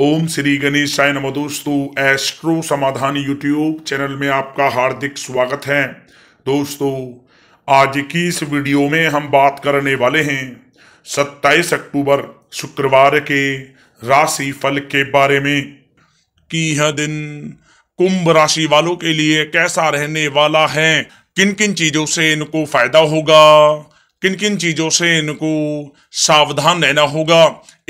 ओम श्री गणेश साय नमो दोस्तों एस्ट्रो समाधान यूट्यूब चैनल में आपका हार्दिक स्वागत है दोस्तों आज की इस वीडियो में हम बात करने वाले हैं 27 अक्टूबर शुक्रवार के राशि फल के बारे में कि यह दिन कुंभ राशि वालों के लिए कैसा रहने वाला है किन किन चीजों से इनको फायदा होगा किन किन चीजों से इनको सावधान रहना होगा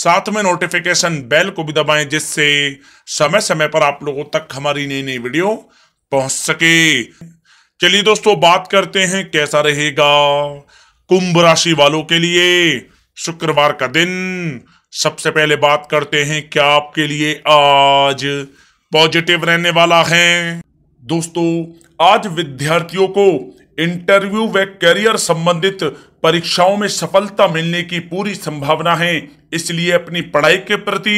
साथ में नोटिफिकेशन बेल को भी दबाएं जिससे समय समय पर आप लोगों तक हमारी नई नई वीडियो पहुंच सके चलिए दोस्तों बात करते हैं कैसा रहेगा कुंभ राशि वालों के लिए शुक्रवार का दिन सबसे पहले बात करते हैं क्या आपके लिए आज पॉजिटिव रहने वाला है दोस्तों आज विद्यार्थियों को इंटरव्यू व करियर संबंधित परीक्षाओं में सफलता मिलने की पूरी संभावना है इसलिए अपनी पढ़ाई के प्रति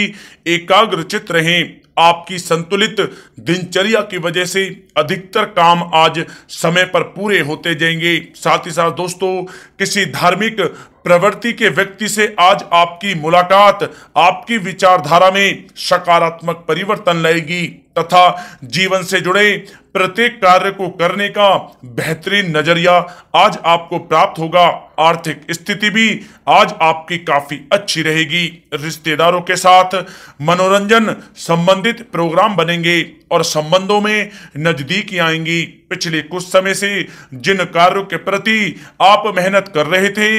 एकाग्रचित रहें आपकी संतुलित दिनचर्या की वजह से अधिकतर काम आज समय पर पूरे होते जाएंगे साथ ही साथ दोस्तों किसी धार्मिक प्रवृत्ति के व्यक्ति से आज आपकी मुलाकात आपकी विचारधारा में सकारात्मक परिवर्तन लाएगी तथा जीवन से जुड़े प्रत्येक कार्य को करने का बेहतरीन नजरिया आज आपको प्राप्त होगा आर्थिक स्थिति भी आज आपकी काफी अच्छी रहेगी रिश्तेदारों के साथ मनोरंजन संबंधित प्रोग्राम बनेंगे और संबंधों में नजदीकी आएंगी पिछले कुछ समय से जिन कार्यों के प्रति आप मेहनत कर रहे थे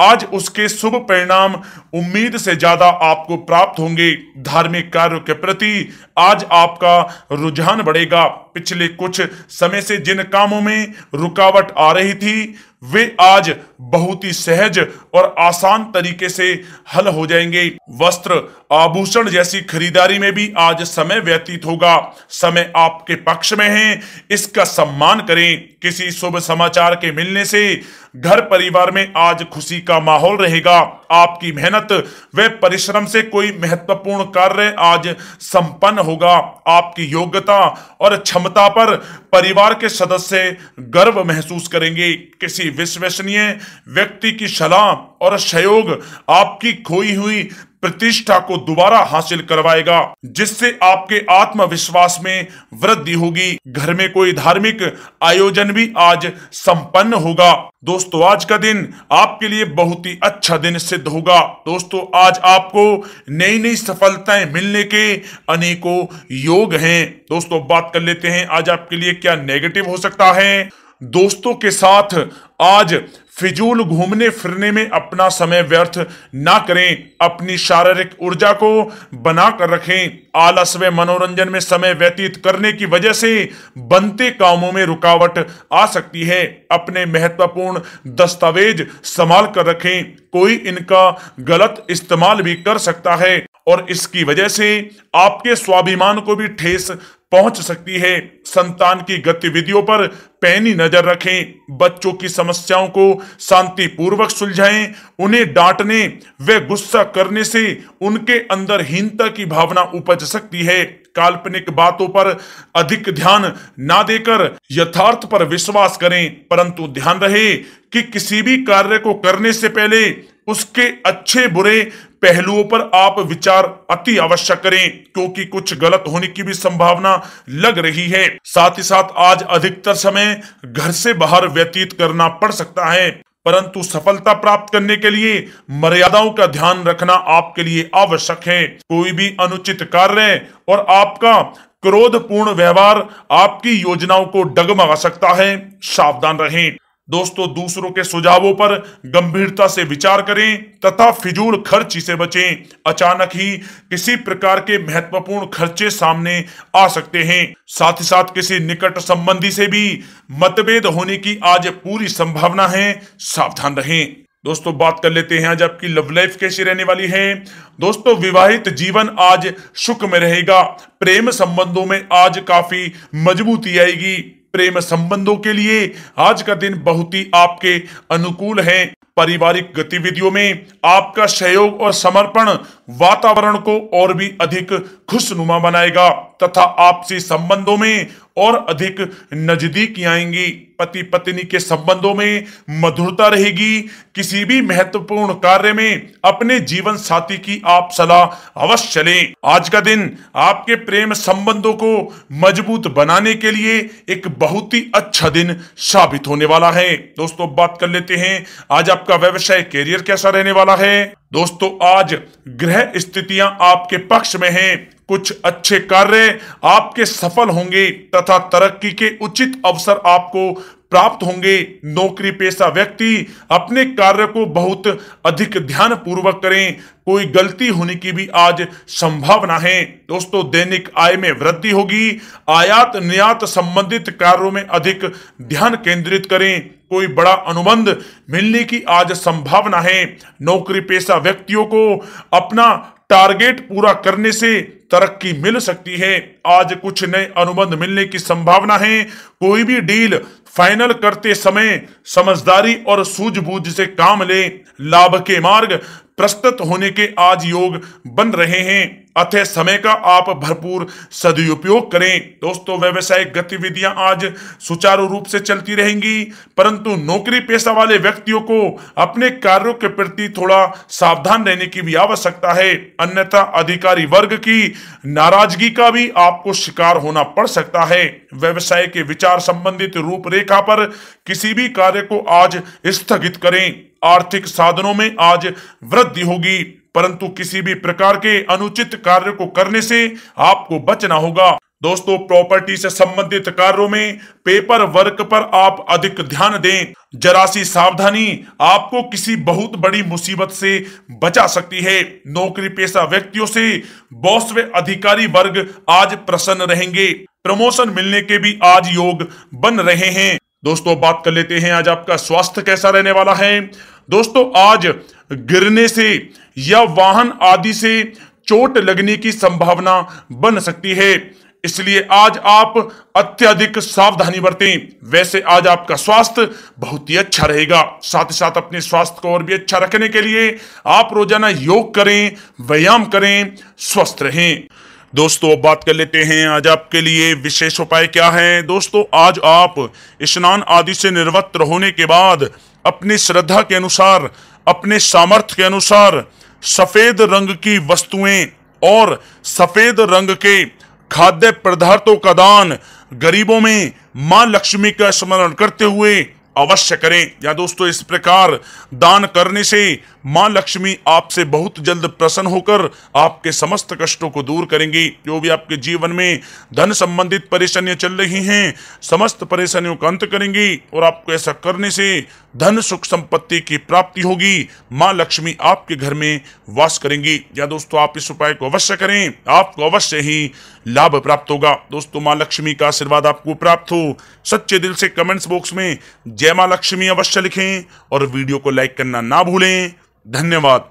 आज उसके शुभ परिणाम उम्मीद से ज्यादा आपको प्राप्त होंगे धार्मिक कार्यों के प्रति आज आपका रुझान बढ़ेगा पिछले कुछ समय से जिन कामों में रुकावट आ रही थी वे आज बहुत ही सहज और आसान तरीके से हल हो जाएंगे वस्त्र आभूषण जैसी खरीदारी में भी आज समय व्यतीत होगा समय आपके पक्ष में है इसका सम्मान करें किसी शुभ समाचार के मिलने से घर परिवार में आज खुशी का माहौल रहेगा आपकी मेहनत व परिश्रम से कोई महत्वपूर्ण कार्य आज संपन्न होगा आपकी योग्यता और क्षमता पर परिवार के सदस्य गर्व महसूस करेंगे किसी विश्वसनीय व्यक्ति की सलाह और सहयोग आपकी खोई हुई प्रतिष्ठा को दोबारा हासिल करवाएगा जिससे आपके आत्मविश्वास में वृद्धि होगी घर में कोई धार्मिक आयोजन भी आज संपन्न होगा दोस्तों आज का दिन आपके लिए बहुत ही अच्छा दिन सिद्ध होगा दोस्तों आज आपको नई नई सफलताएं मिलने के अनेकों योग हैं दोस्तों बात कर लेते हैं आज आपके लिए क्या नेगेटिव हो सकता है दोस्तों के साथ आज फिजूल घूमने फिरने में अपना समय व्यर्थ ना करें अपनी शारीरिक ऊर्जा को बनाकर रखें आलस व मनोरंजन में समय व्यतीत करने की वजह से बनते कामों में रुकावट आ सकती है अपने महत्वपूर्ण दस्तावेज संभाल कर रखें कोई इनका गलत इस्तेमाल भी कर सकता है और इसकी वजह से आपके स्वाभिमान को भी ठेस पहुंच सकती है संतान की गतिविधियों पर पैनी नजर रखें बच्चों की समस्याओं को शांतिपूर्वक सुलझाएं उन्हें डांटने व गुस्सा करने से उनके अंदर हीनता की भावना उपज सकती है काल्पनिक बातों पर अधिक ध्यान ना देकर यथार्थ पर विश्वास करें परंतु ध्यान रहे कि किसी भी कार्य को करने से पहले उसके अच्छे बुरे पहलुओं पर आप विचार अति अवश्य करें क्योंकि कुछ गलत होने की भी संभावना लग रही है साथ ही साथ आज अधिकतर समय घर से बाहर व्यतीत करना पड़ सकता है परंतु सफलता प्राप्त करने के लिए मर्यादाओं का ध्यान रखना आपके लिए आवश्यक है कोई भी अनुचित कार्य और आपका क्रोधपूर्ण व्यवहार आपकी योजनाओं को डगमगा सकता है सावधान रहें दोस्तों दूसरों के सुझावों पर गंभीरता से विचार करें तथा फिजूल खर्ची से बचें अचानक ही किसी प्रकार के महत्वपूर्ण खर्चे सामने आ सकते हैं साथ ही साथ किसी निकट संबंधी से भी मतभेद होने की आज पूरी संभावना है सावधान रहें दोस्तों बात कर लेते हैं आज आपकी लव लाइफ कैसी रहने वाली है दोस्तों विवाहित जीवन आज सुख में रहेगा प्रेम संबंधों में आज काफी मजबूती आएगी प्रेम संबंधों के लिए आज का दिन बहुत ही आपके अनुकूल है पारिवारिक गतिविधियों में आपका सहयोग और समर्पण वातावरण को और भी अधिक खुशनुमा बनाएगा तथा आपसी संबंधों में और अधिक नजदीक आएंगी पति पत्नी के संबंधों में मधुरता रहेगी किसी भी महत्वपूर्ण कार्य में अपने जीवन साथी की आप सलाह अवश्य लें आज का दिन आपके प्रेम संबंधों को मजबूत बनाने के लिए एक बहुत ही अच्छा दिन साबित होने वाला है दोस्तों बात कर लेते हैं आज आपका व्यवसाय करियर कैसा रहने वाला है दोस्तों आज ग्रह स्थितियां आपके पक्ष में हैं कुछ अच्छे कार्य आपके सफल होंगे तथा तरक्की के उचित अवसर आपको प्राप्त होंगे नौकरी पेशा व्यक्ति अपने कार्य को बहुत अधिक ध्यान पूर्वक करें कोई गलती होने की भी आज संभावना है दोस्तों दैनिक आय में वृद्धि होगी आयात निर्यात संबंधित कार्यों में अधिक ध्यान केंद्रित करें कोई बड़ा अनुबंध मिलने की आज संभावना है नौकरी पेशा व्यक्तियों को अपना टारगेट पूरा करने से तरक्की मिल सकती है आज कुछ नए अनुबंध मिलने की संभावना है कोई भी डील फाइनल करते समय समझदारी और सूझबूझ से काम ले लाभ के मार्ग प्रस्तुत होने के आज योग बन रहे हैं अतः समय का आप भरपूर सदुपयोग करें दोस्तों व्यवसायिक गतिविधियां आज सुचारू रूप से चलती रहेंगी परंतु नौकरी पेशा वाले व्यक्तियों को अपने कार्यों के प्रति थोड़ा सावधान रहने की भी आवश्यकता है अन्यथा अधिकारी वर्ग की नाराजगी का भी आपको शिकार होना पड़ सकता है व्यवसाय के विचार संबंधित रूपरेखा पर किसी भी कार्य को आज स्थगित करें आर्थिक साधनों में आज वृद्धि होगी परंतु किसी भी प्रकार के अनुचित कार्य को करने से आपको बचना होगा दोस्तों प्रॉपर्टी से संबंधित कार्यों में पेपर वर्क पर आप अधिक ध्यान दें जरा सी सावधानी आपको किसी बहुत बड़ी मुसीबत से बचा सकती है नौकरी पेशा व्यक्तियों से बॉस व अधिकारी वर्ग आज प्रसन्न रहेंगे प्रमोशन मिलने के भी आज योग बन रहे हैं दोस्तों बात कर लेते हैं आज आपका स्वास्थ्य कैसा रहने वाला है दोस्तों आज गिरने से या वाहन आदि से चोट लगने की संभावना बन सकती है इसलिए आज आप अत्यधिक सावधानी बरतें वैसे आज आपका स्वास्थ्य बहुत ही अच्छा रहेगा साथ ही साथ अपने स्वास्थ्य को और भी अच्छा रखने के लिए आप रोजाना योग करें व्यायाम करें स्वस्थ रहें दोस्तों अब बात कर लेते हैं आज आपके लिए विशेष उपाय क्या है दोस्तों आज आप स्नान आदि से निर्वत्र होने के बाद अपनी श्रद्धा के अनुसार अपने सामर्थ्य के अनुसार सफेद रंग की वस्तुएं और सफेद रंग के खाद्य पदार्थों का दान गरीबों में मां लक्ष्मी का स्मरण करते हुए अवश्य करें या दोस्तों इस प्रकार दान करने से माँ लक्ष्मी आपसे बहुत जल्द प्रसन्न होकर आपके समस्त कष्टों को दूर करेंगी जो भी आपके जीवन में धन संबंधित परेशानियां चल रही हैं समस्त परेशानियों का अंत करेंगी और आपको ऐसा करने से धन सुख संपत्ति की प्राप्ति होगी माँ लक्ष्मी आपके घर में वास करेंगी या दोस्तों आप इस उपाय को अवश्य करें आपको अवश्य ही लाभ प्राप्त होगा दोस्तों माँ लक्ष्मी का आशीर्वाद आपको प्राप्त हो सच्चे दिल से कमेंट्स बॉक्स में जय मां लक्ष्मी अवश्य लिखें और वीडियो को लाइक करना ना भूलें धन्यवाद